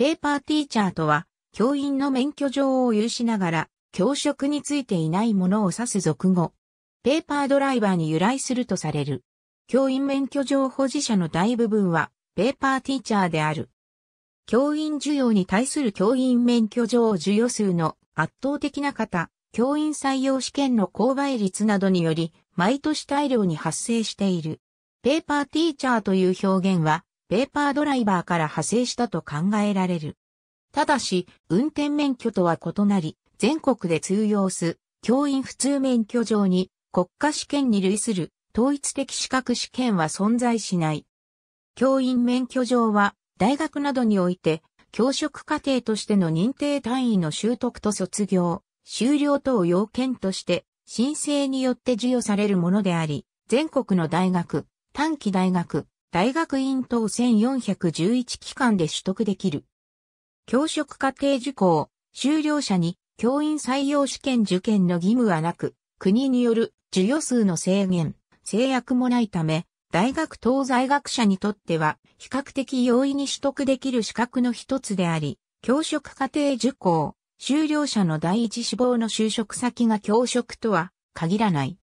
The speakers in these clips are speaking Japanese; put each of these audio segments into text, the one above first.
ペーパーティーチャーとは、教員の免許状を有しながら、教職についていないものを指す俗語。ペーパードライバーに由来するとされる。教員免許状保持者の大部分は、ペーパーティーチャーである。教員需要に対する教員免許状授与数の圧倒的な方、教員採用試験の購買率などにより、毎年大量に発生している。ペーパーティーチャーという表現は、ペーパードライバーから派生したと考えられる。ただし、運転免許とは異なり、全国で通用す、教員普通免許上に国家試験に類する統一的資格試験は存在しない。教員免許上は、大学などにおいて、教職課程としての認定単位の習得と卒業、修了等を要件として、申請によって授与されるものであり、全国の大学、短期大学、大学院等1411期間で取得できる。教職課程受講、修了者に教員採用試験受験の義務はなく、国による授与数の制限、制約もないため、大学等在学者にとっては比較的容易に取得できる資格の一つであり、教職課程受講、修了者の第一志望の就職先が教職とは限らない。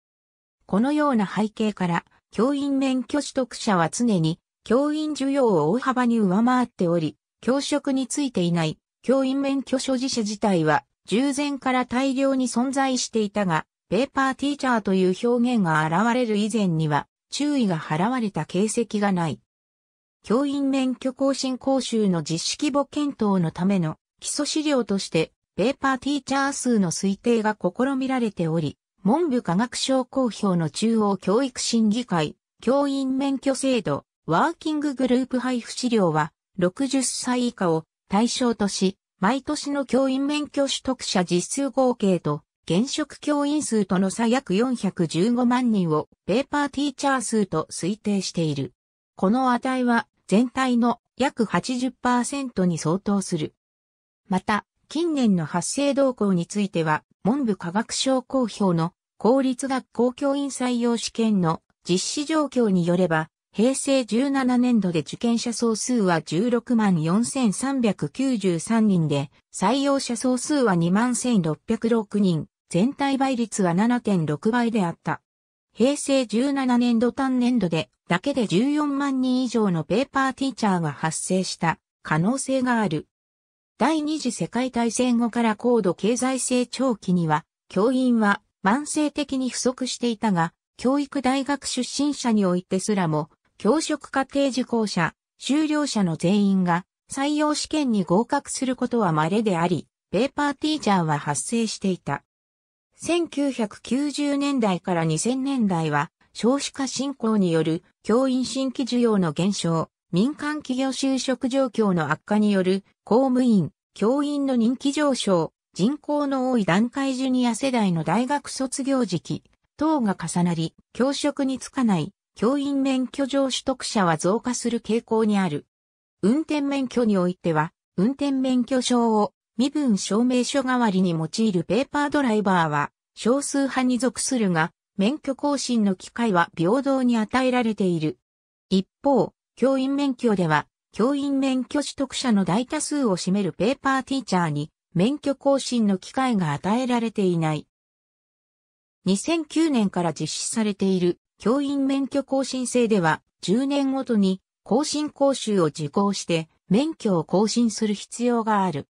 このような背景から、教員免許取得者は常に教員需要を大幅に上回っており、教職についていない教員免許所持者自体は従前から大量に存在していたが、ペーパーティーチャーという表現が現れる以前には注意が払われた形跡がない。教員免許更新講習の実施規模検討のための基礎資料として、ペーパーティーチャー数の推定が試みられており、文部科学省公表の中央教育審議会、教員免許制度、ワーキンググループ配布資料は、60歳以下を対象とし、毎年の教員免許取得者実数合計と、現職教員数との差約415万人をペーパーティーチャー数と推定している。この値は全体の約80%に相当する。また、近年の発生動向については、文部科学省公表の公立学校教員採用試験の実施状況によれば、平成17年度で受験者総数は16万4393人で、採用者総数は2万1606人、全体倍率は7.6倍であった。平成17年度単年度で、だけで14万人以上のペーパーティーチャーが発生した可能性がある。第二次世界大戦後から高度経済成長期には、教員は慢性的に不足していたが、教育大学出身者においてすらも、教職課程受講者、修了者の全員が採用試験に合格することは稀であり、ペーパーティーチャーは発生していた。1990年代から2000年代は少子化進行による教員新規需要の減少、民間企業就職状況の悪化による公務員、教員の人気上昇、人口の多い段階ジュニア世代の大学卒業時期等が重なり、教職に就かない教員免許上取得者は増加する傾向にある。運転免許においては、運転免許証を身分証明書代わりに用いるペーパードライバーは少数派に属するが、免許更新の機会は平等に与えられている。一方、教員免許では、教員免許取得者の大多数を占めるペーパーティーチャーに免許更新の機会が与えられていない。2009年から実施されている教員免許更新制では10年ごとに更新講習を受講して免許を更新する必要がある。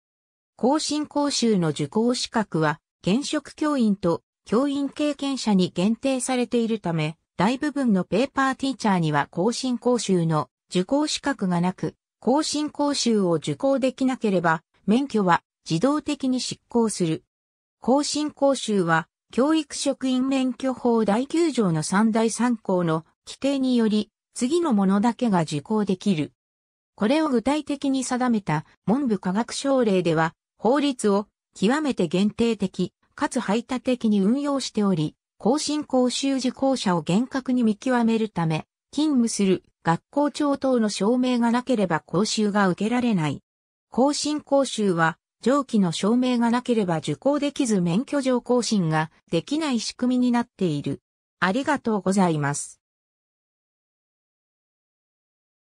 更新講習の受講資格は現職教員と教員経験者に限定されているため大部分のペーパーティーチャーには更新講習の受講資格がなく、更新講習を受講できなければ、免許は自動的に執行する。更新講習は、教育職員免許法第9条の3第3項の規定により、次のものだけが受講できる。これを具体的に定めた文部科学省令では、法律を極めて限定的、かつ排他的に運用しており、更新講習受講者を厳格に見極めるため、勤務する学校長等の証明がなければ講習が受けられない。更新講習は、上記の証明がなければ受講できず免許上更新ができない仕組みになっている。ありがとうございます。